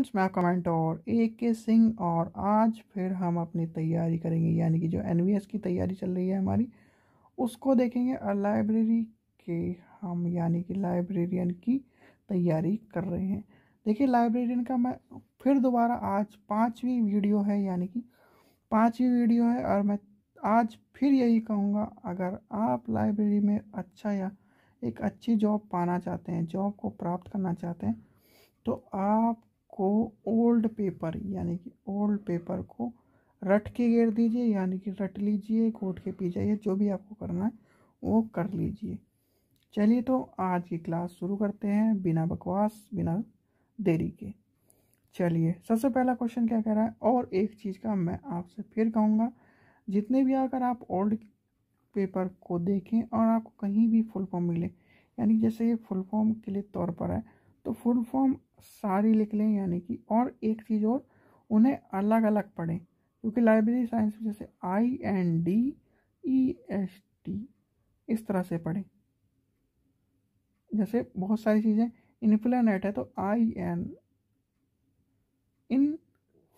friends मैं comment और ए के सिंह और आज फिर हम अपनी तैयारी करेंगे यानी कि जो एन की तैयारी चल रही है हमारी उसको देखेंगे और लाइब्रेरी के हम यानी कि लाइब्रेरियन की तैयारी कर रहे हैं देखिए लाइब्रेरियन का मैं फिर दोबारा आज पाँचवीं वीडियो है यानी कि पाँचवीं वीडियो है और मैं आज फिर यही कहूँगा अगर आप लाइब्रेरी में अच्छा या एक अच्छी जॉब पाना चाहते हैं जॉब को प्राप्त करना चाहते हैं तो आप को ओल्ड पेपर यानी कि ओल्ड पेपर को रट के घेर दीजिए यानी कि रट लीजिए कोट के पी जाइए जो भी आपको करना है वो कर लीजिए चलिए तो आज की क्लास शुरू करते हैं बिना बकवास बिना देरी के चलिए सबसे पहला क्वेश्चन क्या कह रहा है और एक चीज़ का मैं आपसे फिर कहूँगा जितने भी अगर आप ओल्ड पेपर को देखें और आपको कहीं भी फुल फॉर्म मिले यानी जैसे ये फुल फॉर्म के लिए तौर पर है तो फुल फॉर्म सारी लिख लें यानी कि और एक चीज़ और उन्हें अलग अलग पढ़ें क्योंकि लाइब्रेरी साइंस में जैसे I N D E S T इस तरह से पढ़ें जैसे बहुत सारी चीज़ें इनफ्लानेट है तो आई एन इन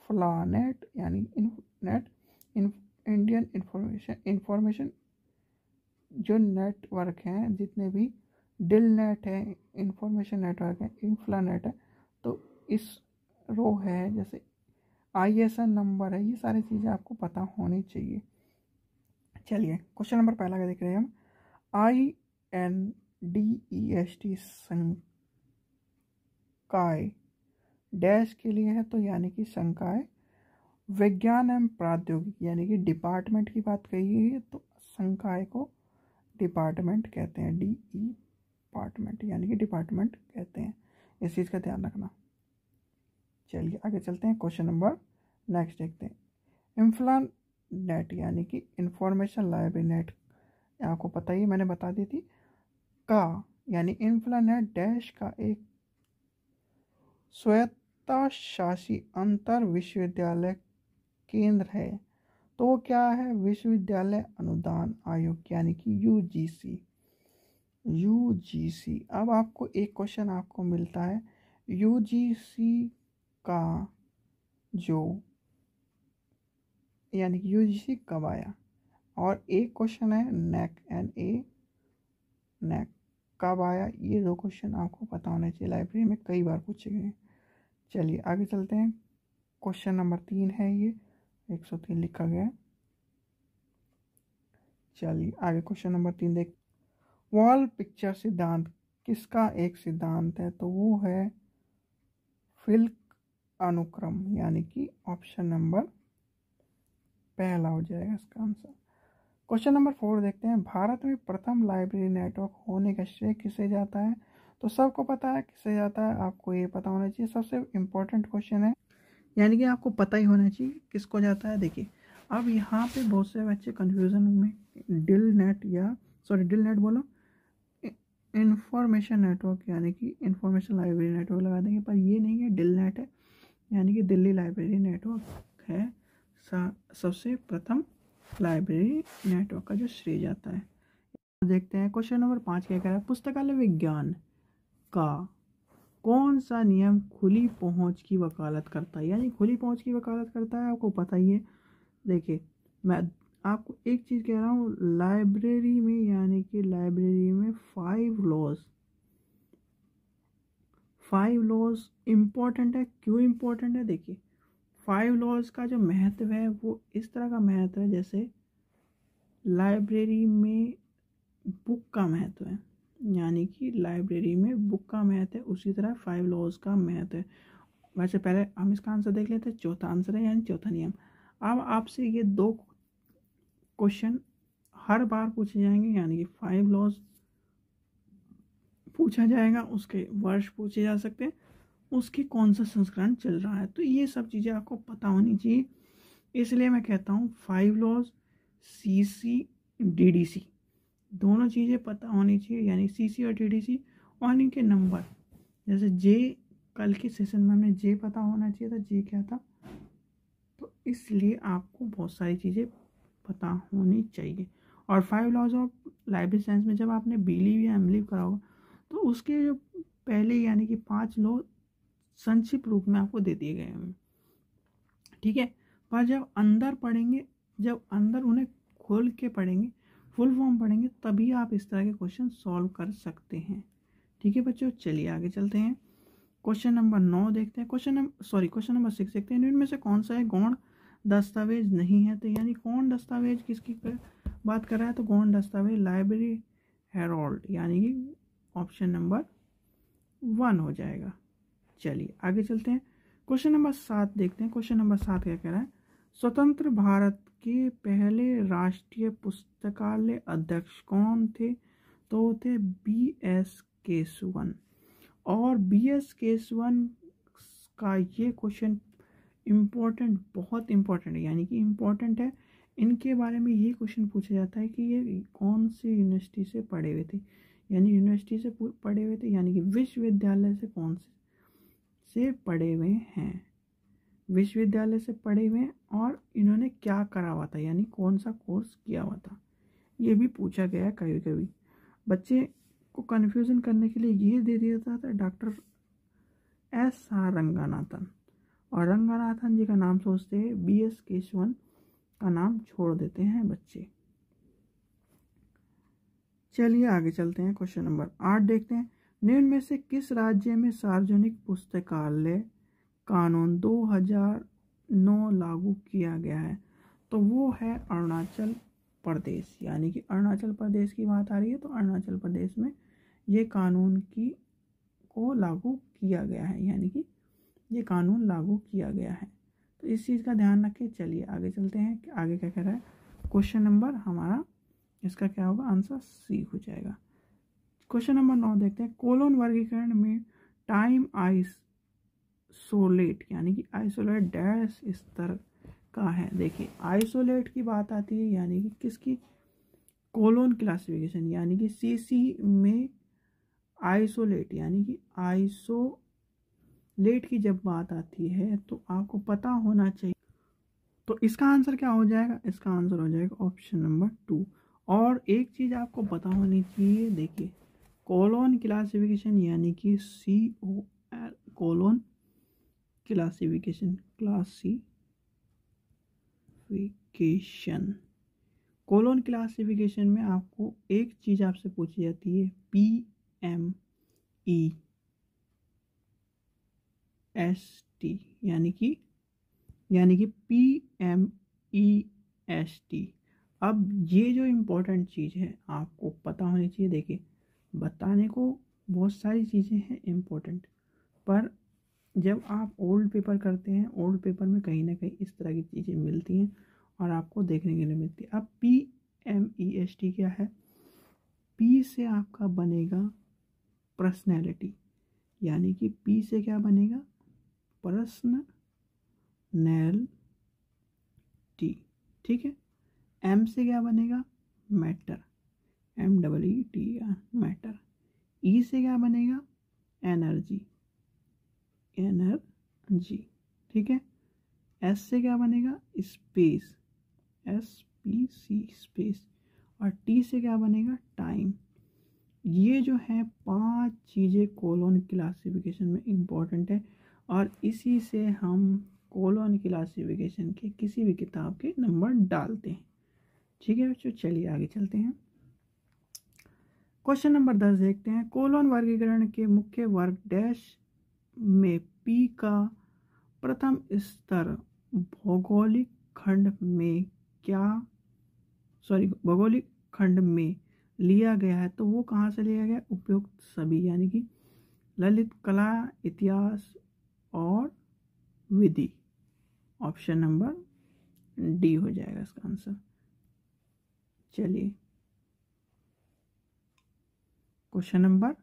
फ्लानेट यानी इननेट इन इंडियन इंफॉर्मेशन इंफॉर्मेशन जो नेटवर्क हैं जितने भी डिल नेट है इंफॉर्मेशन नेटवर्क है इन्फ्लानेट है तो इस रो है जैसे आई एस एन नंबर है ये सारी चीज़ें आपको पता होनी चाहिए चलिए क्वेश्चन नंबर पहला का देख रहे हैं हम I N D E S T संकाय डैश के लिए है तो यानी कि संकाय विज्ञान एवं प्रौद्योगिकी यानी कि डिपार्टमेंट की बात कही है तो संकाय को डिपार्टमेंट कहते हैं डी ई डिपार्टमेंट यानी कि डिपार्टमेंट कहते हैं इस चीज़ का ध्यान रखना चलिए आगे चलते हैं क्वेश्चन नंबर नेक्स्ट देखते हैं इन्फ्ला नेट यानी कि इंफॉर्मेशन लाइब्रेरी नेट आपको पता ही मैंने बता दी थी का यानी इन्फ्ला नेट डैश का एक शासी अंतर विश्वविद्यालय केंद्र है तो वो क्या है विश्वविद्यालय अनुदान आयोग यानी कि यूजीसी यू जी सी अब आपको एक क्वेश्चन आपको मिलता है यू जी सी का जो यानी कि यू जी सी कब आया और एक क्वेश्चन है नेक एन ए नेक कब आया ये दो क्वेश्चन आपको पता होने चाहिए लाइब्रेरी में कई बार पूछे गए हैं चलिए आगे चलते हैं क्वेश्चन नंबर तीन है ये एक सौ तीन लिखा गया है चलिए आगे क्वेश्चन नंबर तीन देख वॉल पिक्चर सिद्धांत किसका एक सिद्धांत है तो वो है फिल्क अनुक्रम यानी कि ऑप्शन नंबर पहला हो जाएगा इसका आंसर क्वेश्चन नंबर फोर देखते हैं भारत में प्रथम लाइब्रेरी नेटवर्क होने का श्रेय किसे जाता है तो सबको पता है किसे जाता है आपको ये पता होना चाहिए सबसे इम्पोर्टेंट क्वेश्चन है यानी कि आपको पता ही होना चाहिए किसको जाता है देखिए अब यहाँ पे बहुत से बच्चे कन्फ्यूज़न में डिल नेट या सॉरी डिल नेट बोलो इन्फॉर्मेशन नेटवर्क यानी कि इन्फॉर्मेशन लाइब्रेरी नेटवर्क लगा देंगे पर ये नहीं है डिल नेट है यानी कि दिल्ली लाइब्रेरी नेटवर्क है सबसे प्रथम लाइब्रेरी नेटवर्क का जो श्रेय जाता है देखते हैं क्वेश्चन नंबर पाँच क्या कह रहा है पुस्तकालय विज्ञान का कौन सा नियम खुली पहुंच की वकालत करता है यानी खुली पहुंच की वकालत करता है आपको पता ही है देखिए मैं आपको एक चीज़ कह रहा हूँ लाइब्रेरी में यानी कि लाइब्रेरी में five laws five laws important है क्यों इम्पॉर्टेंट है देखिए फाइव लॉज का जो महत्व है वो इस तरह का महत्व है जैसे लाइब्रेरी में बुक का महत्व है यानी कि लाइब्रेरी में बुक का महत्व है उसी तरह फाइव लॉज का महत्व है वैसे पहले हम इसका आंसर देख लेते हैं चौथा आंसर है यानी चौथा नियम अब आपसे ये दो क्वेश्चन हर बार पूछे जाएंगे यानी कि फाइव लॉज पूछा जाएगा उसके वर्ष पूछे जा सकते हैं उसकी कौन सा संस्करण चल रहा है तो ये सब चीज़ें आपको पता होनी चाहिए इसलिए मैं कहता हूँ five laws C C D D C दोनों चीज़ें पता होनी चाहिए यानी सी सी और डी डी सी और इनके नंबर जैसे जे कल के सेशन में हमें जे पता होना चाहिए था जे क्या था तो इसलिए आपको बहुत सारी चीज़ें पता होनी चाहिए और five laws of library science में जब आपने बिलीव या एमलीव करा होगा तो उसके जो पहले यानी कि पांच लॉ संक्षिप्त रूप में आपको दे दिए गए हैं ठीक है पर जब अंदर पढ़ेंगे जब अंदर उन्हें खोल के पढ़ेंगे फुल फॉर्म पढ़ेंगे तभी आप इस तरह के क्वेश्चन सॉल्व कर सकते हैं ठीक है बच्चों चलिए आगे चलते हैं क्वेश्चन नंबर नौ देखते हैं question number sorry question number six देखते हैं इनमें से कौन सा है गौड़ दस्तावेज नहीं है तो यानी कौन दस्तावेज किसकी कर, बात कर रहा है तो कौन दस्तावेज लाइब्रेरी हेरोल्ड यानी कि ऑप्शन नंबर वन हो जाएगा चलिए आगे चलते हैं क्वेश्चन नंबर सात देखते हैं क्वेश्चन नंबर सात क्या कह रहा है स्वतंत्र भारत के पहले राष्ट्रीय पुस्तकालय अध्यक्ष कौन थे तो थे बी एस केसवन और बी एस केसवन का ये क्वेश्चन इम्पॉर्टेंट बहुत है यानी कि इम्पॉर्टेंट है इनके बारे में ये क्वेश्चन पूछा जाता है कि ये कौन सी यूनिवर्सिटी से पढ़े हुए थे यानी यूनिवर्सिटी से पढ़े हुए थे यानी कि विश्वविद्यालय से कौन से से पढ़े हुए हैं विश्वविद्यालय से पढ़े हुए हैं और इन्होंने क्या करा हुआ था यानी कौन सा कोर्स किया हुआ था ये भी पूछा गया कभी कभी बच्चे को कन्फ्यूज़न करने के लिए ये दे दिया था डॉक्टर एस रंगानाथन और रंगानाथन जी का नाम सोचते हैं बी एस केशवन का नाम छोड़ देते हैं बच्चे चलिए आगे चलते हैं क्वेश्चन नंबर आठ देखते हैं निम्न में से किस राज्य में सार्वजनिक पुस्तकालय कानून 2009 लागू किया गया है तो वो है अरुणाचल प्रदेश यानी कि अरुणाचल प्रदेश की बात आ रही है तो अरुणाचल प्रदेश में ये कानून की को लागू किया गया है यानी कि ये कानून लागू किया गया है तो इस चीज़ का ध्यान रखें चलिए आगे चलते हैं कि आगे क्या कह रहा है क्वेश्चन नंबर हमारा इसका क्या होगा आंसर सी हो जाएगा क्वेश्चन नंबर नौ देखते हैं कोलोन वर्गीकरण में टाइम आइस सोलेट यानी कि आइसोलेट डैश स्तर का है देखिए आइसोलेट की बात आती है यानी कि किसकी कोलोन क्लासिफिकेशन यानी कि सी सी में आइसोलेट यानी कि आइसो लेट की जब बात आती है तो आपको पता होना चाहिए तो इसका आंसर क्या हो जाएगा इसका आंसर हो जाएगा ऑप्शन नंबर टू और एक चीज़ आपको पता होनी चाहिए देखिए कॉलोन क्लासिफिकेशन यानी कि C O L colon classification classification colon classification में आपको एक चीज़ आपसे पूछी जाती है P M E S T यानी कि यानी कि P M E S T अब ये जो इम्पोर्टेंट चीज़ है आपको पता होनी चाहिए देखिए बताने को बहुत सारी चीज़ें हैं इम्पोर्टेंट पर जब आप ओल्ड पेपर करते हैं ओल्ड पेपर में कहीं ना कहीं इस तरह की चीज़ें मिलती हैं और आपको देखने के लिए मिलती है अब P M E S T क्या है पी से आपका बनेगा पर्सनैलिटी यानी कि पी से क्या बनेगा प्रश्न टी ठीक है एम से क्या बनेगा matter M double E T R matter E से क्या बनेगा एनर्जी एनर्जी ठीक है एस से क्या बनेगा space S P C space और टी से क्या बनेगा टाइम ये जो है पांच चीज़ें कोलोन क्लासिफिकेशन में इम्पॉर्टेंट है और इसी से हम कोलोन क्लासिफिकेशन के किसी भी किताब के नंबर डालते हैं ठीक है बच्चों चलिए आगे चलते हैं क्वेश्चन नंबर दस देखते हैं कोलोन वर्गीकरण के मुख्य वर्ग डैश में पी का प्रथम स्तर भौगोलिक खंड में क्या सॉरी भौगोलिक खंड में लिया गया है तो वो कहाँ से लिया गया उपयुक्त सभी यानी कि ललित कला इतिहास और विधि ऑप्शन नंबर डी हो जाएगा इसका आंसर चलिए क्वेश्चन नंबर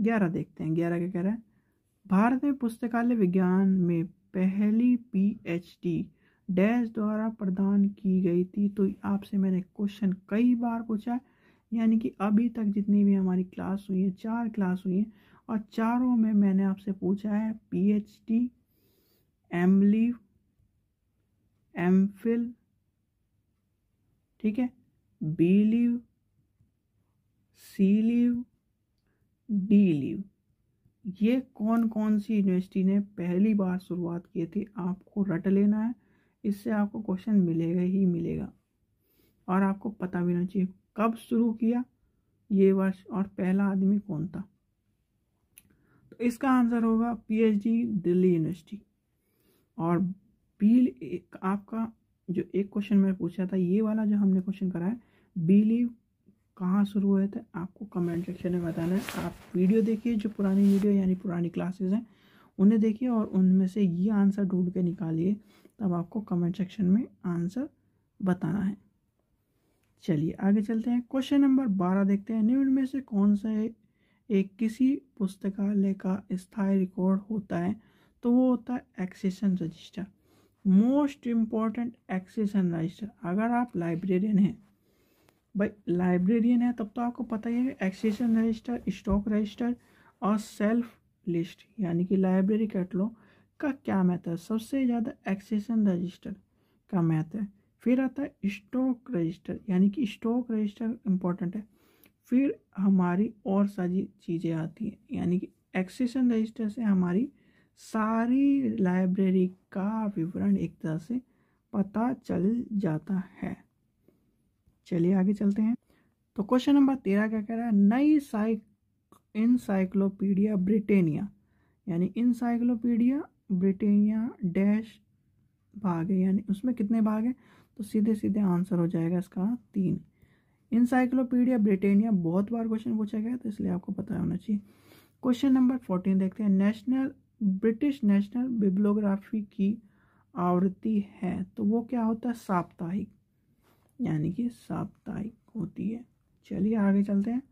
ग्यारह देखते हैं ग्यारह क्या कह रहा है भारत में पुस्तकालय विज्ञान में पहली पीएचडी डैश द्वारा प्रदान की गई थी तो आपसे मैंने क्वेश्चन कई बार पूछा यानी कि अभी तक जितनी भी हमारी क्लास हुई है चार क्लास हुई है और चारों में मैंने आपसे पूछा है PhD M Lib M Phil ठीक है B Lib C Lib D Lib ये कौन कौन सी यूनिवर्सिटी ने पहली बार शुरुआत की थी आपको रट लेना है इससे आपको क्वेश्चन मिलेगा ही मिलेगा और आपको पता भी ना चाहिए कब शुरू किया ये वर्ष और पहला आदमी कौन था तो इसका आंसर होगा पीएचडी दिल्ली यूनिवर्सिटी और बिल एक आपका जो एक क्वेश्चन मैंने पूछा था ये वाला जो हमने क्वेश्चन करा है बिलीव कहाँ शुरू हुए थे आपको कमेंट सेक्शन में बताना है आप वीडियो देखिए जो पुरानी वीडियो यानी पुरानी क्लासेस हैं उन्हें देखिए और उनमें से ये आंसर ढूंढ के निकालिए तब आपको कमेंट सेक्शन में आंसर बताना है चलिए आगे चलते हैं क्वेश्चन नंबर बारह देखते हैं निम्न में से कौन सा एक किसी पुस्तकालय का स्थायी रिकॉर्ड होता है तो वो होता है accession register most important accession register अगर आप लाइब्रेरियन हैं भाई लाइब्रेरियन है तब तो आपको पता ही है एक्सेशन रजिस्टर स्टॉक रजिस्टर और सेल्फ लिस्ट यानी कि लाइब्रेरी कैटलॉग का क्या महत्व है सबसे ज़्यादा एक्सेशन रजिस्टर का महत्व है फिर आता है स्टॉक रजिस्टर यानी कि स्टॉक रजिस्टर इम्पॉर्टेंट है फिर हमारी और सारी चीज़ें आती हैं यानी कि एक्सेशन रजिस्टर से हमारी सारी लाइब्रेरी का विवरण एक तरह से पता चल जाता है चलिए आगे चलते हैं तो क्वेश्चन नंबर तेरह क्या कह रहा है नई साइक इनसाइक्लोपीडिया ब्रिटेनिया यानी इनसाइक्लोपीडिया ब्रिटेनिया डैश भाग है यानी उसमें कितने भाग हैं तो सीधे सीधे आंसर हो जाएगा इसका तीन इंसाइक्लोपीडिया ब्रिटेनिया बहुत बार क्वेश्चन पूछा गया तो इसलिए आपको पता होना चाहिए क्वेश्चन नंबर फोर्टीन देखते हैं नेशनल ब्रिटिश नेशनल बिब्लोग्राफी की आवृत्ति है तो वो क्या होता है साप्ताहिक यानी कि साप्ताहिक होती है चलिए आगे चलते हैं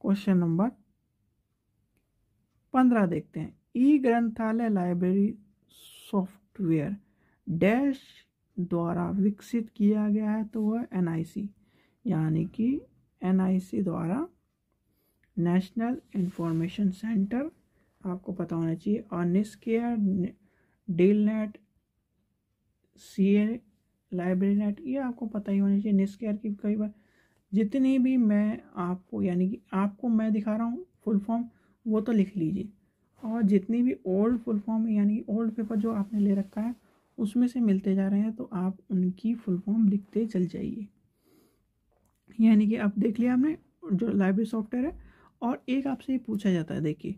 क्वेश्चन नंबर पंद्रह देखते हैं ई ग्रंथालय लाइब्रेरी सॉफ्टवेयर डैश द्वारा विकसित किया गया है तो वह एनआईसी यानी कि एनआईसी द्वारा नेशनल इंफॉर्मेशन सेंटर आपको पता होना चाहिए और NISCAIR DELNET C A library net ये आपको पता ही होना चाहिए निस्केयर की कई बार जितनी भी मैं आपको यानी कि आपको मैं दिखा रहा हूँ फुल फॉर्म वो तो लिख लीजिए और जितनी भी ओल्ड फुल फॉर्म यानी कि ओल्ड पेपर जो आपने ले रखा है उसमें से मिलते जा रहे हैं तो आप उनकी फुल फॉर्म लिखते चल जाइए यानी कि अब देख लिया हमने जो लाइब्रेरी सॉफ्टवेयर है और एक आपसे ये पूछा जाता है देखिए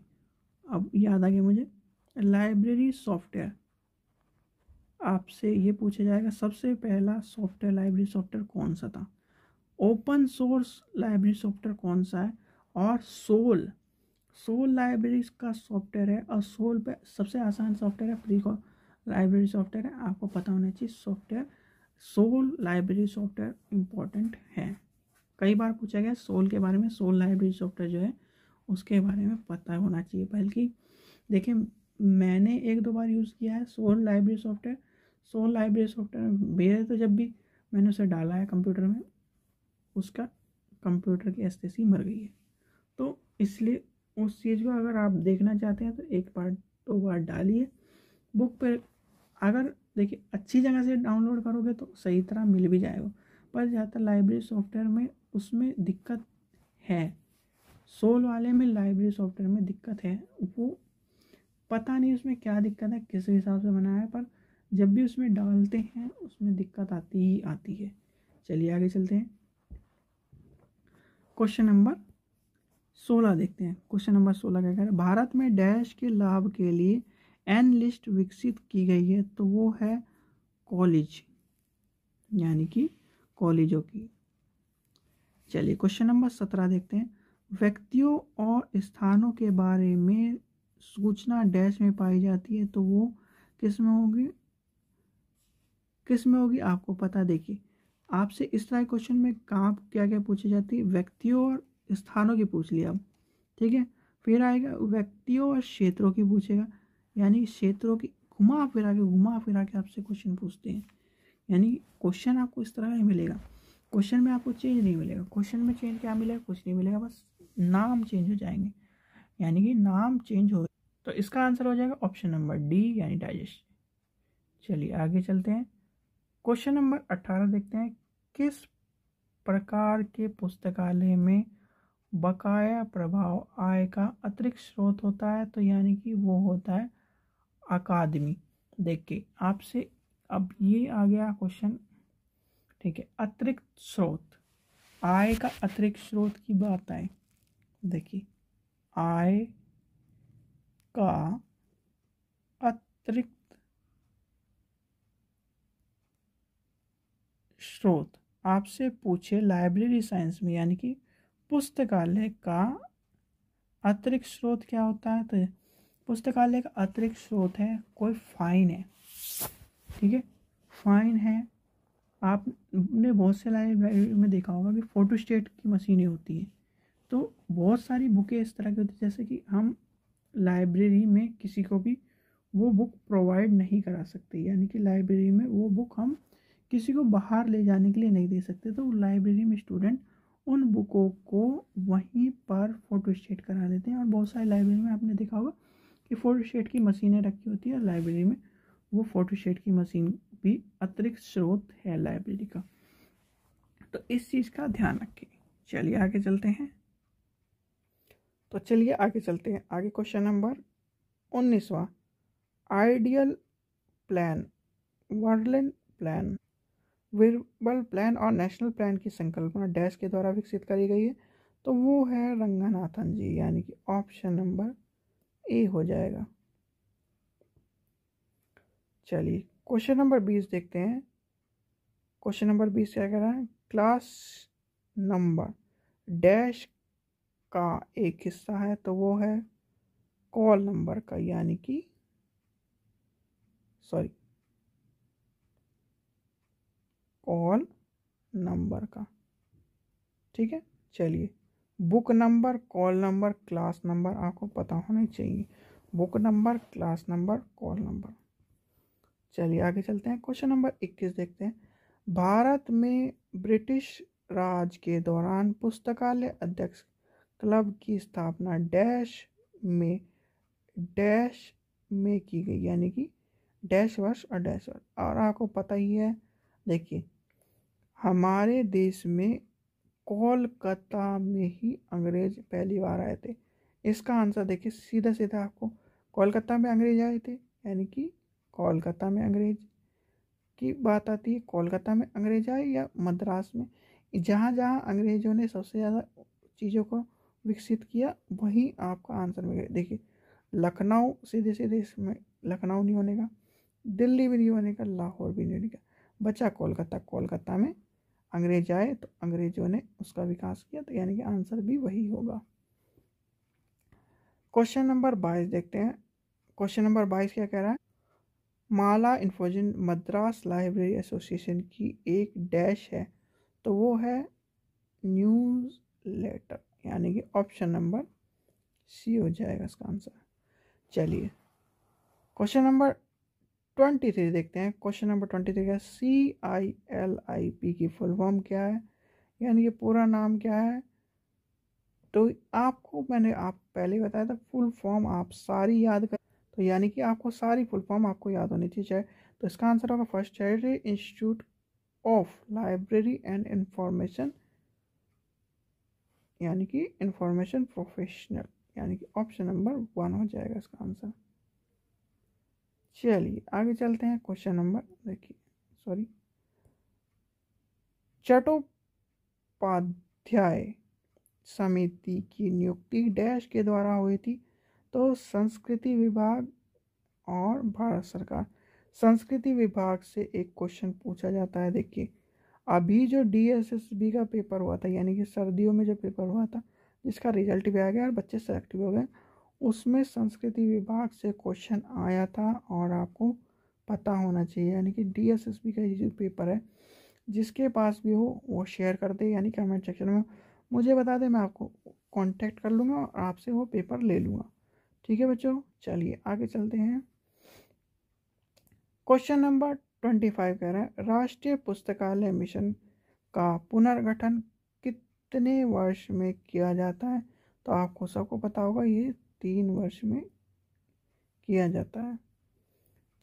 अब याद आ गया मुझे लाइब्रेरी सॉफ्टवेयर आपसे ये पूछा जाएगा सबसे पहला सॉफ्टवेयर लाइब्रेरी सॉफ्टवेयर कौन सा था ओपन सोर्स लाइब्रेरी सॉफ्टवेयर कौन सा है और सोल सोल लाइब्रेरी का सॉफ्टवेयर है और सोल पे सबसे आसान सॉफ्टवेयर है फ्री लाइब्रेरी सॉफ्टवेयर है आपको पता होना चाहिए software SOUL library software important है कई बार पूछा गया सोल के बारे में सोल लाइब्रेरी सॉफ्टवेयर जो है उसके बारे में पता होना चाहिए बल्कि देखिए मैंने एक दो बार यूज़ किया है SOUL library software SOUL library software मेरे तो जब भी मैंने उसे डाला है कंप्यूटर में उसका कंप्यूटर की एस मर गई है तो इसलिए उस चीज़ को अगर आप देखना चाहते हैं तो एक बार दो तो बार डालिए बुक पर अगर देखिए अच्छी जगह से डाउनलोड करोगे तो सही तरह मिल भी जाएगा पर ज़्यादातर लाइब्रेरी सॉफ्टवेयर में उसमें दिक्कत है सोल वाले में लाइब्रेरी सॉफ्टवेयर में दिक्कत है वो पता नहीं उसमें क्या दिक्कत है किस हिसाब से बनाया है पर जब भी उसमें डालते हैं उसमें दिक्कत आती ही आती है चलिए आगे चलते हैं क्वेश्चन नंबर सोलह देखते हैं क्वेश्चन नंबर सोलह क्या कह रहे हैं भारत में डैश के लाभ के लिए एन लिस्ट विकसित की गई है तो वो है कॉलेज यानी कि कॉलेजों की चलिए क्वेश्चन नंबर सत्रह देखते हैं व्यक्तियों और स्थानों के बारे में सूचना डैश में पाई जाती है तो वो किस में होगी किस में होगी आपको पता देखिए आपसे इस तरह क्वेश्चन में कहाँ क्या क्या पूछी जाती है व्यक्तियों और स्थानों की पूछ लिया अब ठीक है फिर आएगा व्यक्तियों और क्षेत्रों की पूछेगा यानी क्षेत्रों की घुमा फिरा के घुमा फिरा के आपसे क्वेश्चन पूछते हैं यानी क्वेश्चन आपको इस तरह ही मिलेगा क्वेश्चन में आपको चेंज नहीं मिलेगा क्वेश्चन में चेंज क्या मिलेगा कुछ नहीं मिलेगा बस नाम चेंज हो जाएंगे यानी कि नाम चेंज हो तो इसका आंसर हो जाएगा ऑप्शन नंबर डी यानी डाइजेस्ट चलिए आगे चलते हैं क्वेश्चन नंबर अट्ठारह देखते हैं किस प्रकार के पुस्तकालय में बकाया प्रभाव आय का अतिरिक्त स्रोत होता है तो यानी कि वो होता है अकादमी देखिए आपसे अब ये आ गया क्वेश्चन ठीक है अतिरिक्त स्रोत आय का अतिरिक्त स्रोत की बात आए देखिए आय का अतिरिक्त स्रोत आपसे पूछे लाइब्रेरी साइंस में यानी कि पुस्तकालय का अतिरिक्त स्रोत क्या होता है तो पुस्तकालय का अतिरिक्त स्रोत है कोई फाइन है ठीक है फाइन है आपने बहुत से लाइब्रेरी में देखा होगा कि फ़ोटो स्टेट की मशीनें होती हैं तो बहुत सारी बुकें इस तरह की होती हैं जैसे कि हम लाइब्रेरी में किसी को भी वो बुक प्रोवाइड नहीं करा सकते यानी कि लाइब्रेरी में वो बुक हम किसी को बाहर ले जाने के लिए नहीं दे सकते तो लाइब्रेरी में स्टूडेंट उन बुकों को वहीं पर फ़ोटो स्टेट करा लेते हैं और बहुत सारी लाइब्रेरी में आपने देखा होगा कि फ़ोटो स्टेट की मशीनें रखी होती हैं और लाइब्रेरी में वो फ़ोटो स्टेट की मशीन भी अतिरिक्त स्रोत है लाइब्रेरी का तो इस चीज़ का ध्यान रखें चलिए आगे चलते हैं तो चलिए आगे चलते हैं आगे क्वेश्चन नंबर उन्नीसवा आइडियल प्लान वर्डलैंड प्लान विरबल प्लान और नेशनल प्लान की संकल्पना डैश के द्वारा विकसित करी गई है तो वो है रंगनाथन जी यानी कि ऑप्शन नंबर ए हो जाएगा चलिए क्वेश्चन नंबर बीस देखते हैं क्वेश्चन नंबर बीस क्या कह रहा है क्लास नंबर डैश का एक हिस्सा है तो वो है कॉल नंबर का यानी कि सॉरी कॉल नंबर का ठीक है चलिए book number call number class number आपको पता होना चाहिए book number class number call number चलिए आगे चलते हैं क्वेश्चन नंबर इक्कीस देखते हैं भारत में ब्रिटिश राज के दौरान पुस्तकालय अध्यक्ष क्लब की स्थापना डैश में डैश में की गई यानी कि डैश वर्ष और डैश वर्ष और आपको पता ही है देखिए हमारे देश में कोलकाता में ही अंग्रेज पहली बार आए थे इसका आंसर देखिए सीधा सीधा आपको कोलकाता में अंग्रेज आए थे यानी कि कोलकाता में अंग्रेज की बात आती है कोलकाता में अंग्रेज आए या मद्रास में जहाँ जहाँ अंग्रेजों ने सबसे ज़्यादा चीज़ों को विकसित किया वहीं आपका आंसर मिलेगा देखिए लखनऊ सीधे सीधे इसमें लखनऊ नहीं होने का दिल्ली भी नहीं होने का लाहौर भी नहीं होने का बचा कोलकाता कोलकाता में अंग्रेज आए तो अंग्रेजों ने उसका विकास किया तो यानी कि आंसर भी वही होगा क्वेश्चन नंबर बाईस देखते हैं क्वेश्चन नंबर बाईस क्या कह रहा है माला इन्फोजन मद्रास लाइब्रेरी एसोसिएशन की एक डैश है तो वो है न्यूज़ लेटर यानी कि ऑप्शन नंबर सी हो जाएगा इसका आंसर चलिए क्वेश्चन नंबर ट्वेंटी थ्री देखते हैं क्वेश्चन नंबर ट्वेंटी थ्री क्या C I L I P की फुल फॉर्म क्या है यानी कि पूरा नाम क्या है तो आपको मैंने आप पहले बताया था फुल फॉर्म आप सारी याद कर तो यानी कि आपको सारी फुल फॉर्म आपको याद होनी चाहिए चाहे तो इसका आंसर होगा first chartered institute of library and information यानी कि इंफॉर्मेशन प्रोफेशनल यानी कि ऑप्शन नंबर वन हो जाएगा इसका आंसर चलिए आगे चलते हैं क्वेश्चन नंबर देखिए सॉरी चट्टोपाध्याय समिति की नियुक्ति डैश के द्वारा हुई थी तो संस्कृति विभाग और भारत सरकार संस्कृति विभाग से एक क्वेश्चन पूछा जाता है देखिए अभी जो डी का पेपर हुआ था यानी कि सर्दियों में जो पेपर हुआ था जिसका रिजल्ट भी आ गया और बच्चे सेलेक्ट भी हो गए उसमें संस्कृति विभाग से क्वेश्चन आया था और आपको पता होना चाहिए यानी कि डी का ये जो पेपर है जिसके पास भी हो वो शेयर कर दे यानी कमेंट सेक्शन में मुझे बता दें मैं आपको कॉन्टेक्ट कर लूँगा और आपसे वो पेपर ले लूँगा ठीक है बच्चों चलिए आगे चलते हैं क्वेश्चन नंबर ट्वेंटी फाइव कह रहे हैं राष्ट्रीय पुस्तकालय मिशन का पुनर्गठन कितने वर्ष में किया जाता है तो आपको सबको पता होगा ये तीन वर्ष में किया जाता है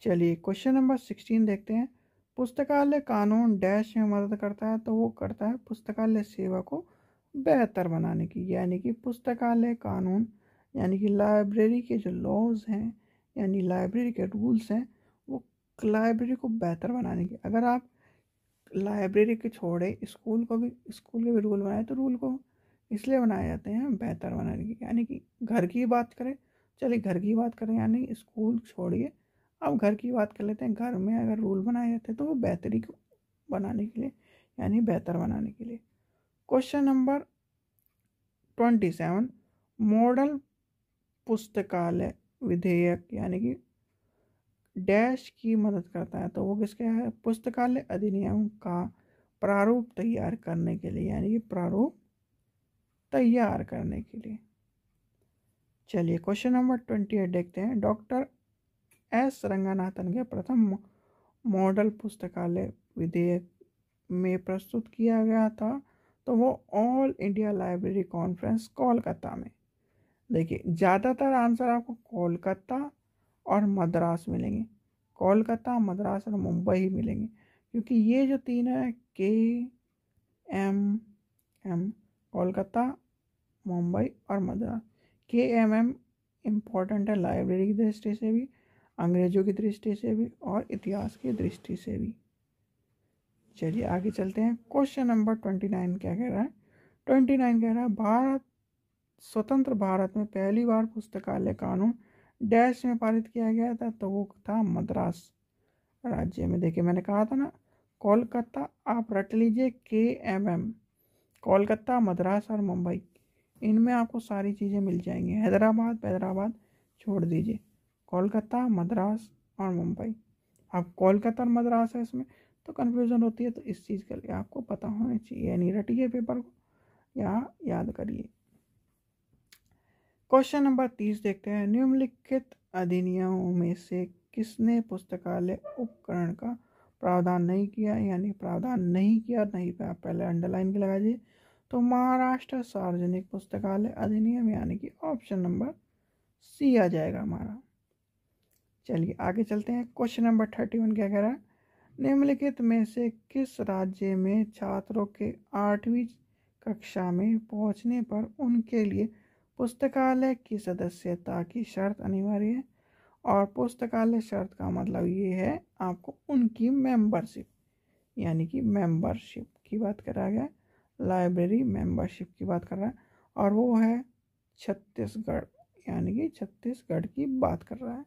चलिए क्वेश्चन नंबर सिक्सटीन देखते हैं पुस्तकालय कानून डैश में मदद करता है तो वो करता है पुस्तकालय सेवा को बेहतर बनाने की यानी कि पुस्तकालय कानून यानी कि लाइब्रेरी के जो लॉज हैं यानी लाइब्रेरी के रूल्स हैं वो लाइब्रेरी को बेहतर बनाने के अगर आप लाइब्रेरी के छोड़े स्कूल को भी स्कूल के भी रूल बनाए तो रूल को इसलिए बनाए जाते हैं बेहतर बनाने के यानी कि घर की बात करें चलिए घर की बात करें यानी स्कूल छोड़िए अब घर की बात कर लेते हैं घर में अगर रूल बनाए जाते हैं तो वो बेहतरी को बनाने के लिए यानी बेहतर बनाने के लिए question number twenty seven model पुस्तकालय विधेयक यानी कि डैश की मदद करता है तो वो किसके है पुस्तकालय अधिनियम का प्रारूप तैयार करने के लिए यानी कि प्रारूप तैयार करने के लिए चलिए क्वेश्चन नंबर ट्वेंटी एट देखते हैं डॉक्टर एस रंगनाथन के प्रथम मॉडल पुस्तकालय विधेयक में प्रस्तुत किया गया था तो वो all India library conference Kolkata में देखिए ज़्यादातर आंसर आपको कोलकाता और मद्रास मिलेंगे कोलकाता मद्रास और मुंबई ही मिलेंगे क्योंकि ये जो तीन है के एम एम कोलकाता मुंबई और मद्रास के एम एम इम्पॉर्टेंट है लाइब्रेरी की दृष्टि से भी अंग्रेजों की दृष्टि से भी और इतिहास की दृष्टि से भी चलिए आगे चलते हैं क्वेश्चन नंबर ट्वेंटी नाइन क्या कह रहा है ट्वेंटी नाइन कह रहा है भारत स्वतंत्र भारत में पहली बार पुस्तकालय कानून डैश में पारित किया गया था तो वो था मद्रास राज्य में देखिए मैंने कहा था ना कोलकाता आप रट लीजिए के एम एम कोलकाता मद्रास और मुंबई इनमें आपको सारी चीज़ें मिल जाएंगी हैदराबाद हैदराबाद छोड़ दीजिए कोलकाता मद्रास और मुंबई आप कोलकाता और मद्रास है इसमें तो कन्फ्यूज़न होती है तो इस चीज़ के लिए आपको पता होना चाहिए यानी रटिए पेपर को या याद करिए क्वेश्चन नंबर तीस देखते हैं निम्नलिखित अधिनियमों में से किसने पुस्तकालय उपकरण का प्रावधान नहीं किया यानी प्रावधान नहीं किया नहीं आप पहले अंडरलाइन के लगाइए तो महाराष्ट्र सार्वजनिक पुस्तकालय अधिनियम यानी कि ऑप्शन नंबर सी आ जाएगा हमारा चलिए आगे चलते हैं क्वेश्चन नंबर थर्टी वन क्या कह रहा है निम्नलिखित में से किस राज्य में छात्रों के आठवीं कक्षा में पहुंचने पर उनके लिए पुस्तकालय की सदस्यता की शर्त अनिवार्य है और पुस्तकालय शर्त का मतलब ये है आपको उनकी मेंबरशिप यानी कि मेंबरशिप की बात करा गया लाइब्रेरी मेंबरशिप की बात कर रहा है और वो है छत्तीसगढ़ यानी कि छत्तीसगढ़ की बात कर रहा है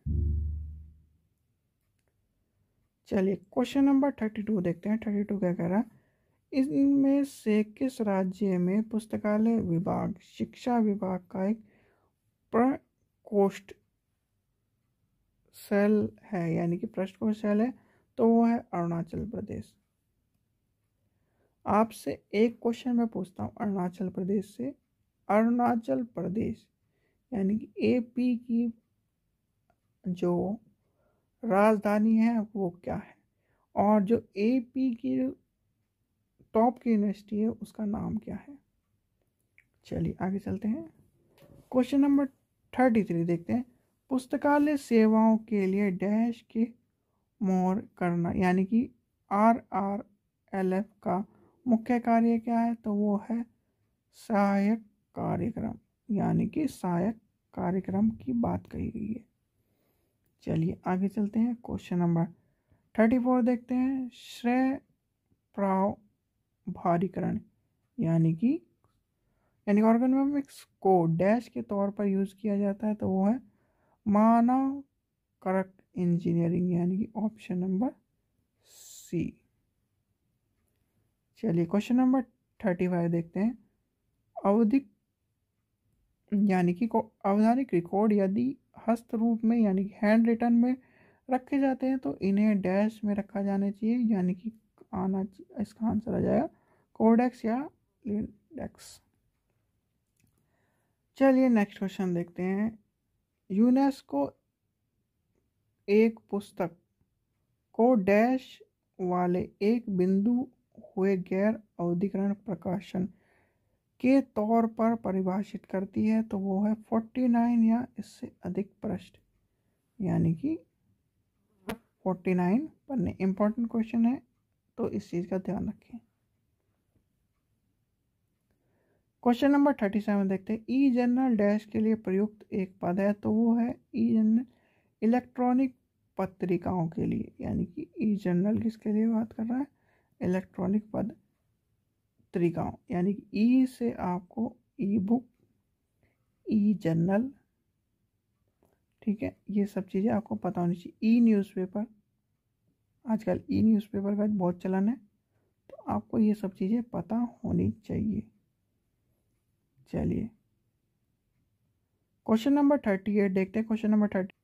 चलिए क्वेश्चन नंबर थर्टी टू देखते हैं थर्टी टू क्या कह रहा है इनमें से किस राज्य में पुस्तकालय विभाग शिक्षा विभाग का एक प्रकोष्ठ सेल है यानी कि पृष्ठकोष सेल है तो वो है अरुणाचल प्रदेश आपसे एक क्वेश्चन मैं पूछता हूँ अरुणाचल प्रदेश से अरुणाचल प्रदेश यानी कि ए पी की जो राजधानी है वो क्या है और जो ए पी की टॉप की यूनिवर्सिटी है उसका नाम क्या है चलिए आगे चलते हैं क्वेश्चन नंबर थर्टी थ्री देखते हैं पुस्तकालय सेवाओं के लिए डैश के मोर करना यानी कि आर आर एल एफ का मुख्य कार्य क्या है तो वो है सहायक कार्यक्रम यानी कि सहायक कार्यक्रम की बात कही गई है चलिए आगे चलते हैं क्वेश्चन नंबर थर्टी फोर देखते हैं श्रेय प्राव भारीकरण यानी कि यानी ऑर्गेनोमिक्स को डैश के तौर पर यूज़ किया जाता है तो वो है मानव करक इंजीनियरिंग यानी कि ऑप्शन नंबर सी चलिए क्वेश्चन नंबर थर्टी फाइव देखते हैं अवधिक यानी कि अवधानिक रिकॉर्ड यदि हस्त रूप में यानी कि हैंड रिटर्न में रखे जाते हैं तो इन्हें डैश में रखा जाना चाहिए यानी कि आना इसका आंसर आ जाएगा कोडेक्स या लिनडेक्स चलिए नेक्स्ट क्वेश्चन देखते हैं यूनेस्को एक पुस्तक को डैश वाले एक बिंदु हुए गैर अवधिकरण प्रकाशन के तौर पर परिभाषित करती है तो वो है फोर्टी नाइन या इससे अधिक पृष्ठ यानी कि फोर्टी नाइन पन्ने इंपॉर्टेंट क्वेश्चन है तो इस चीज़ का ध्यान रखें क्वेश्चन नंबर थर्टी सेवन देखते हैं ई जनरल डैश के लिए प्रयुक्त एक पद है तो वो है ई जनरल इलेक्ट्रॉनिक पत्रिकाओं के लिए यानी कि ई जनरल किसके लिए बात कर रहा है इलेक्ट्रॉनिक पद पत्रिकाओं यानी कि ई e से आपको ई बुक ई जनरल ठीक है ये सब चीज़ें आपको पता होनी चाहिए ई न्यूज़पेपर आजकल ई न्यूज़पेपर का बहुत चलन है तो आपको ये सब चीज़ें पता होनी चाहिए चलिए क्वेश्चन नंबर थर्टी एट देखते हैं question number thirty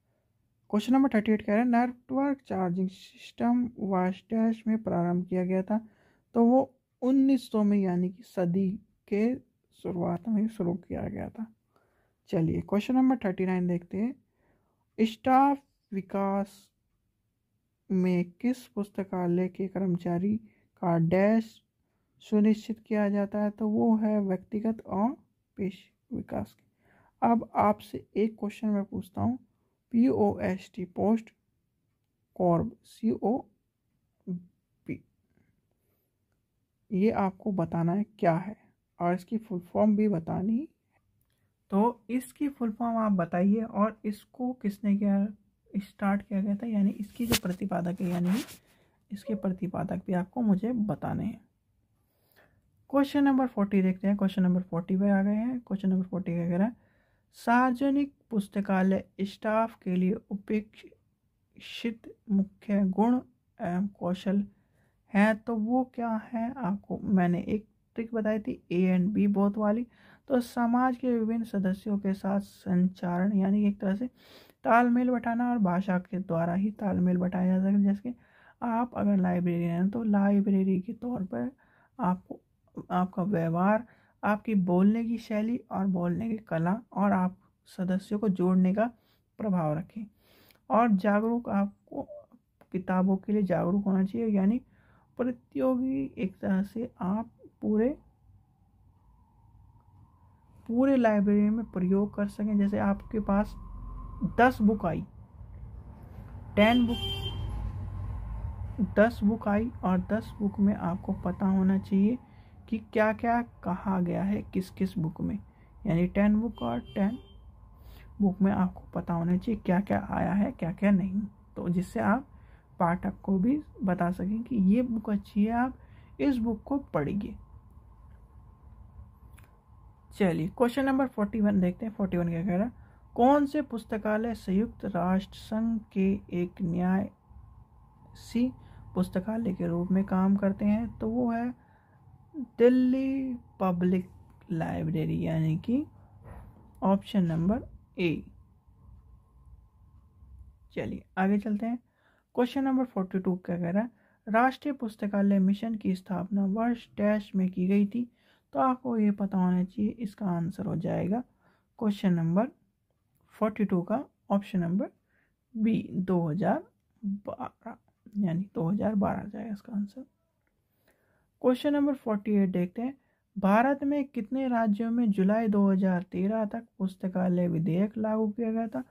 question number thirty eight कह रहे हैं नेटवर्क चार्जिंग सिस्टम वास्टैश में प्रारंभ किया गया था तो वो उन्नीस सौ में यानी कि सदी के शुरुआत में शुरू किया गया था चलिए क्वेश्चन नंबर थर्टी नाइन देखते हैं स्टाफ विकास में किस पुस्तकालय के कर्मचारी का डैश सुनिश्चित किया जाता है तो वो है व्यक्तिगत और पेश विकास के अब आपसे एक क्वेश्चन मैं पूछता हूँ P O S T post कॉर्ब सी ओ पी ये आपको बताना है क्या है और इसकी फुल फॉर्म भी बतानी तो इसकी फुल फॉर्म आप बताइए और इसको किसने किया स्टार्ट किया गया था यानी इसकी जो प्रतिपादक है यानी इसके प्रतिपादक भी आपको मुझे बताने हैं क्वेश्चन नंबर फोर्टी देखते हैं क्वेश्चन नंबर फोर्टी पर आ गए हैं क्वेश्चन नंबर फोर्टी क्या कह रहा है सार्वजनिक पुस्तकालय स्टाफ के लिए उपेक्षित मुख्य गुण एवं कौशल हैं तो वो क्या है आपको मैंने एक ट्रिक बताई थी ए एंड बी बोथ वाली तो समाज के विभिन्न सदस्यों के साथ संचारण यानी एक तरह से तालमेल बटाना और भाषा के द्वारा ही तालमेल बटाया जा सकता है जैसे आप अगर लाइब्रेरी हैं तो लाइब्रेरी के तौर पर आपको आपका व्यवहार आपकी बोलने की शैली और बोलने की कला और आप सदस्यों को जोड़ने का प्रभाव रखें और जागरूक आपको किताबों के लिए जागरूक होना चाहिए यानी प्रतियोगी एक तरह से आप पूरे पूरे लाइब्रेरी में प्रयोग कर सकें जैसे आपके पास दस बुक आई टेन बुक दस बुक आई और दस बुक में आपको पता होना चाहिए कि क्या क्या कहा गया है किस किस बुक में यानी टेन बुक और टेन बुक में आपको पता होना चाहिए क्या क्या आया है क्या क्या नहीं तो जिससे आप पाठक को भी बता सकें कि ये बुक अच्छी है आप इस बुक को पढ़िए चलिए क्वेश्चन नंबर फोर्टी वन देखते हैं फोर्टी वन क्या कह रहा है कौन से पुस्तकालय संयुक्त राष्ट्र संघ के एक न्याय सी पुस्तकालय के रूप में काम करते हैं तो वो है दिल्ली पब्लिक लाइब्रेरी यानी कि ऑप्शन नंबर ए चलिए आगे चलते हैं क्वेश्चन नंबर फोर्टी टू क्या कह रहा है राष्ट्रीय पुस्तकालय मिशन की स्थापना वर्ष डैश में की गई थी तो आपको ये पता होना चाहिए इसका आंसर हो जाएगा क्वेश्चन नंबर फोर्टी टू का ऑप्शन नंबर बी दो हजार बारह यानी दो हजार बारह जाएगा इसका answer question number forty eight देखते हैं भारत में कितने राज्यों में जुलाई 2013 तक पुस्तकालय विधेयक लागू किया गया था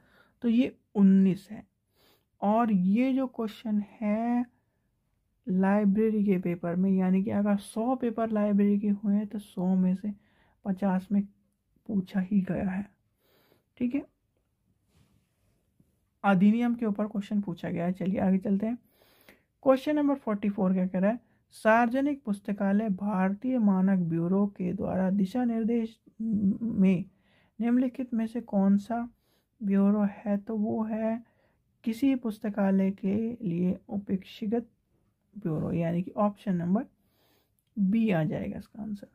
तो ये 19 है और ये जो क्वेश्चन है लाइब्रेरी के पेपर में यानी कि अगर 100 पेपर लाइब्रेरी के हुए हैं तो 100 में से 50 में पूछा ही गया है ठीक है अधिनियम के ऊपर क्वेश्चन पूछा गया है चलिए आगे चलते हैं क्वेश्चन नंबर फोर्टी फोर क्या कह रहा है सार्वजनिक पुस्तकालय भारतीय मानक ब्यूरो के द्वारा दिशा निर्देश में निम्नलिखित में से कौन सा ब्यूरो है तो वो है किसी पुस्तकालय के लिए उपेक्षित ब्यूरो यानी कि ऑप्शन नंबर बी आ जाएगा इसका आंसर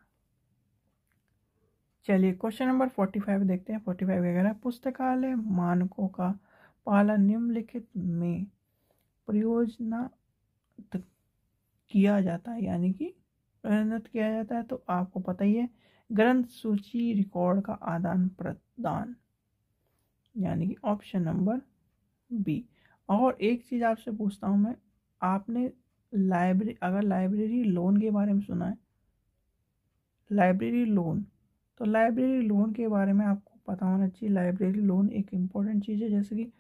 चलिए क्वेश्चन नंबर फोर्टी फाइव देखते हैं फोर्टी फाइव क्या कह पुस्तकालय मानकों का पाला निम्नलिखित में प्रयोजना किया जाता है यानी कि प्रबंधित किया जाता है तो आपको पता ही है ग्रंथ सूची रिकॉर्ड का आदान प्रदान यानी कि ऑप्शन नंबर बी और एक चीज़ आपसे पूछता हूँ मैं आपने लाइब्रेरी अगर लाइब्रेरी लोन के बारे में सुना है लाइब्रेरी लोन तो लाइब्रेरी लोन के बारे में आपको पता होना चाहिए लाइब्रेरी लोन एक इम्पॉर्टेंट चीज़ है जैसे कि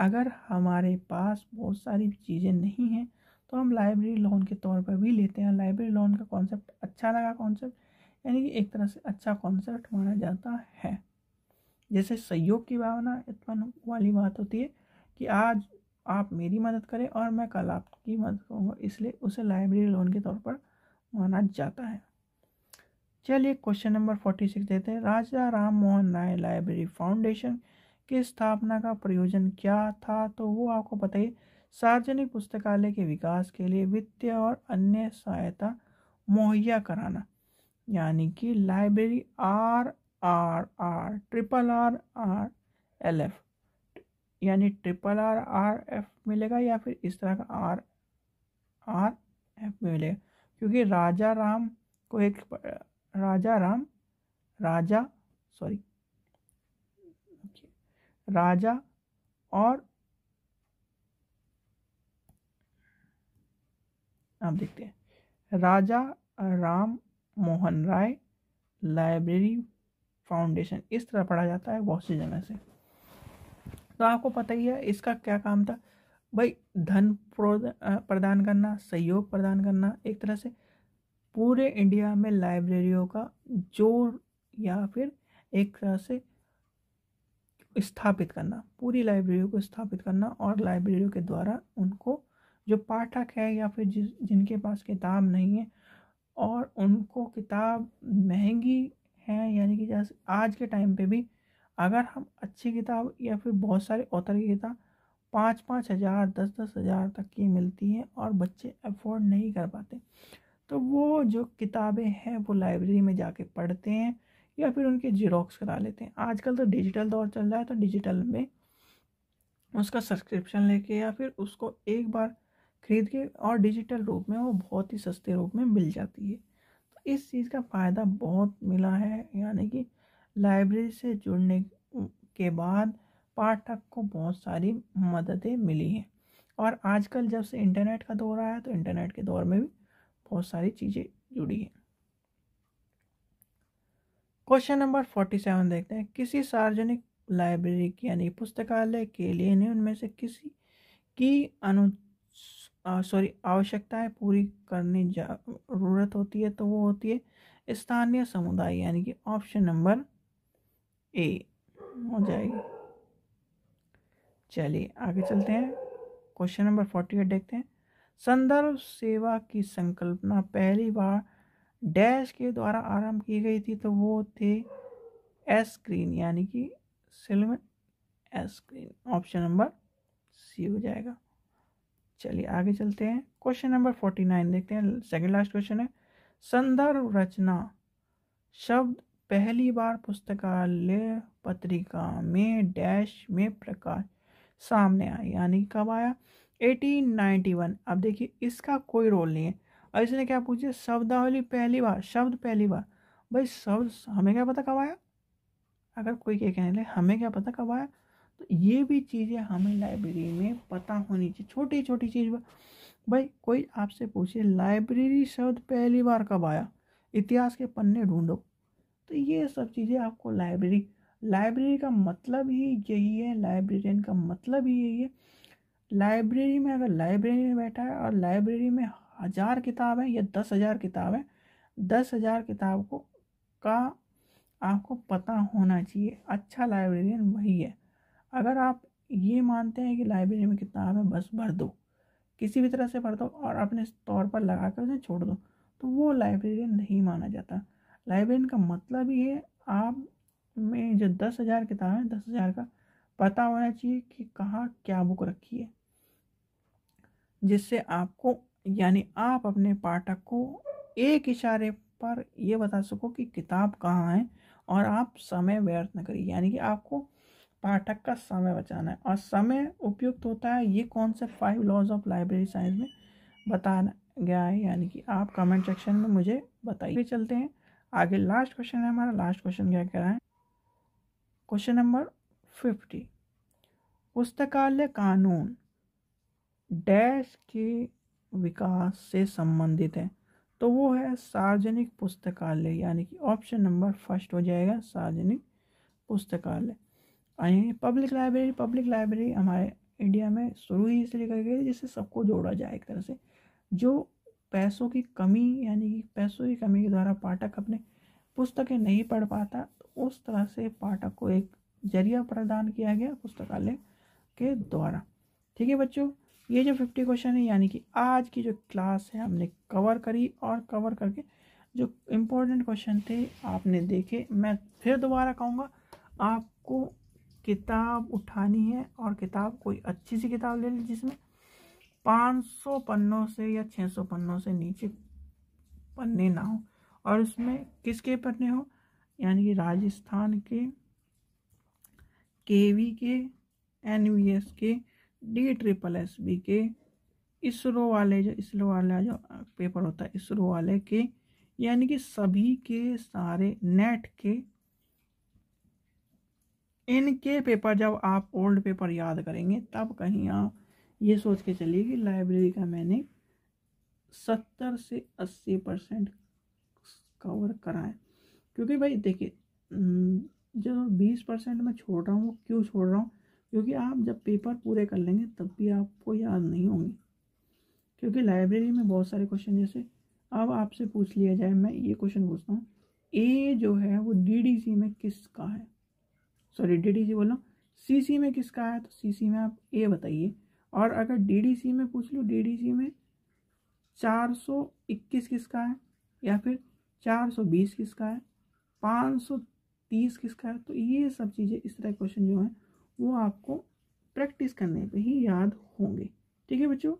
अगर हमारे पास बहुत सारी चीज़ें नहीं हैं तो हम लाइब्रेरी लोन के तौर पर भी लेते हैं लाइब्रेरी लोन का कॉन्सेप्ट अच्छा लगा कॉन्सेप्ट यानी कि एक तरह से अच्छा कॉन्सेप्ट माना जाता है जैसे सहयोग की भावना उत्पन्न वाली बात होती है कि आज आप मेरी मदद करें और मैं कल आपकी मदद करूँगा इसलिए उसे लाइब्रेरी लोन के तौर पर माना जाता है चलिए क्वेश्चन नंबर फोर्टी सिक्स देते हैं राजा राम मोहन राय लाइब्रेरी फाउंडेशन की स्थापना का प्रयोजन क्या था तो वो आपको बताइए सार्वजनिक पुस्तकालय के विकास के लिए वित्तीय और अन्य सहायता मुहैया कराना यानी कि library R R R triple R R L F यानी ट्रिपल आर आर एफ मिलेगा या फिर इस तरह का आर आर एफ मिलेगा क्योंकि राजा राम को एक राजा राम राजा सॉरी राजा और आप देखते हैं राजा राम मोहन राय लाइब्रेरी फाउंडेशन इस तरह पढ़ा जाता है बहुत सी जगह से तो आपको पता ही है इसका क्या काम था भाई धन प्रदान करना सहयोग प्रदान करना एक तरह से पूरे इंडिया में लाइब्रेरियों का जोर या फिर एक तरह से स्थापित करना पूरी लाइब्रेरी को स्थापित करना और लाइब्रेरी के द्वारा उनको जो पाठक है या फिर जिस जिनके पास किताब नहीं है और उनको किताब महंगी है यानी कि जैसे आज के टाइम पे भी अगर हम अच्छी किताब या फिर बहुत सारे ऑथर की किताब पाँच पाँच हज़ार दस दस हज़ार तक की मिलती है और बच्चे अफोर्ड नहीं कर पाते तो वो जो किताबें हैं वो लाइब्रेरी में जाके पढ़ते हैं या फिर उनके जीरोक्स करा लेते हैं आजकल तो डिजिटल दौर चल रहा है तो डिजिटल में उसका सब्सक्रिप्शन लेके या फिर उसको एक बार खरीद के और डिजिटल रूप में वो बहुत ही सस्ते रूप में मिल जाती है तो इस चीज़ का फ़ायदा बहुत मिला है यानी कि लाइब्रेरी से जुड़ने के बाद पाठक को बहुत सारी मददें मिली हैं और आजकल जब से इंटरनेट का दौर आया तो इंटरनेट के दौर में भी बहुत सारी चीज़ें जुड़ी हैं क्वेश्चन नंबर फोर्टी सेवन देखते हैं किसी सार्वजनिक लाइब्रेरी की यानी पुस्तकालय के लिए नहीं उनमें से किसी की अनु सॉरी आवश्यकताएं पूरी करनी जरूरत होती है तो वो होती है स्थानीय समुदाय यानी कि ऑप्शन नंबर ए हो जाएगी चलिए आगे चलते हैं क्वेश्चन नंबर फोर्टी एट देखते हैं संदर्भ सेवा की संकल्पना पहली बार डैश के द्वारा आरंभ की गई थी तो वो थे एस स्क्रीन यानी कि सेल S green option number C हो जाएगा चलिए आगे चलते हैं क्वेश्चन नंबर फोर्टी नाइन देखते हैं सेकंड लास्ट क्वेश्चन है संदर्भ रचना शब्द पहली बार पुस्तकालय पत्रिका में डैश में प्रकाश सामने आया यानी कब आया 1891 अब देखिए इसका कोई रोल नहीं है और इसने क्या पूछिए शब्दावली पहली बार शब्द पहली बार भाई शब्द हमें क्या पता कब आया अगर कोई क्या कहने लगे हमें क्या पता कब आया तो ये भी चीज़ें हमें लाइब्रेरी में पता होनी चाहिए छोटी छोटी चीज़ भाई कोई आपसे पूछे लाइब्रेरी शब्द पहली बार कब आया इतिहास के पन्ने ढूंढो तो ये सब चीज़ें आपको लाइब्रेरी लाइब्रेरी का मतलब ही यही है लाइब्रेरियन का मतलब ही यही है लाइब्रेरी में अगर लाइब्रेरी में बैठा है और लाइब्रेरी में हजार किताब है या दस हजार किताब है दस हजार किताब को का आपको पता होना चाहिए अच्छा लाइब्रेरियन वही है अगर आप ये मानते हैं कि लाइब्रेरी में किताब है बस भर दो किसी भी तरह से भर दो और अपने तौर पर लगा कर उसे छोड़ दो तो वो लाइब्रेरियन नहीं माना जाता लाइब्रेरियन का मतलब ये है आप में जो दस हज़ार किताब है दस हज़ार का पता होना चाहिए कि कहाँ क्या बुक रखी है जिससे आपको यानी आप अपने पाठक को एक इशारे पर यह बता सको कि किताब कहाँ है और आप समय व्यर्थ न करिए यानी कि आपको पाठक का समय बचाना है और समय उपयुक्त होता है ये कौन से five laws of library science में बताना गया है यानी कि आप कमेंट सेक्शन में मुझे बताइए चलते हैं आगे लास्ट क्वेश्चन है हमारा लास्ट क्वेश्चन क्या कह रहा है क्वेश्चन नंबर फिफ्टी पुस्तकालय कानून डैश के विकास से संबंधित है तो वो है सार्वजनिक पुस्तकालय यानी कि ऑप्शन नंबर फर्स्ट हो जाएगा सार्वजनिक पुस्तकालय यानी पब्लिक लाइब्रेरी पब्लिक लाइब्रेरी हमारे इंडिया में शुरू ही इसलिए कर गई जिससे सबको जोड़ा जाए एक तरह से जो पैसों की कमी यानी कि पैसों की कमी के द्वारा पाठक अपने पुस्तकें नहीं पढ़ पाता तो उस तरह से पाठक को एक जरिया प्रदान किया गया पुस्तकालय के द्वारा ठीक है बच्चों ये जो फिफ्टी क्वेश्चन है यानी कि आज की जो क्लास है हमने कवर करी और कवर करके जो इम्पोर्टेंट क्वेश्चन थे आपने देखे मैं फिर दोबारा कहूँगा आपको किताब उठानी है और किताब कोई अच्छी सी किताब ले ली जिसमें 500 पन्नों से या 600 पन्नों से नीचे पन्ने ना हो और उसमें किसके पन्ने हो यानी कि राजस्थान के केवी के एनवीएस के डी ट्रिपल एस बी के इसरो वाले जो इसरो वाला जो पेपर होता है इसरो वाले के यानी कि सभी के सारे नेट के इनके पेपर जब आप ओल्ड पेपर याद करेंगे तब कहीं आप ये सोच के चलिए कि लाइब्रेरी का मैंने सत्तर से अस्सी परसेंट कवर करा है क्योंकि भाई देखिए जो बीस परसेंट मैं छोड़ रहा हूँ वो क्यों छोड़ रहा हूँ क्योंकि आप जब पेपर पूरे कर लेंगे तब भी आपको याद नहीं होंगे क्योंकि लाइब्रेरी में बहुत सारे क्वेश्चन जैसे अब आपसे पूछ लिया जाए मैं ये क्वेश्चन पूछता हूँ ए जो है वो डीडीसी में किसका है सॉरी डीडीसी बोलो सीसी में किसका है तो सीसी में आप ए बताइए और अगर डीडीसी में पूछ लो डीडीसी में 421 किसका है या फिर 420 किसका है 530 किसका है तो ये सब चीज़ें इस तरह क्वेश्चन जो हैं वो आपको प्रैक्टिस करने पे ही याद होंगे ठीक है बच्चों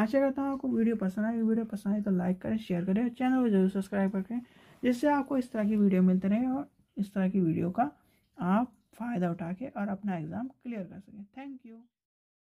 आशा करता हूँ आपको वीडियो पसंद आए वीडियो पसंद आए तो लाइक करें शेयर करें और चैनल को जरूर सब्सक्राइब करें जिससे आपको इस तरह की वीडियो मिलते रहे और इस तरह की वीडियो का आप फ़ायदा उठा के और अपना एग्ज़ाम क्लियर कर सकें थैंक यू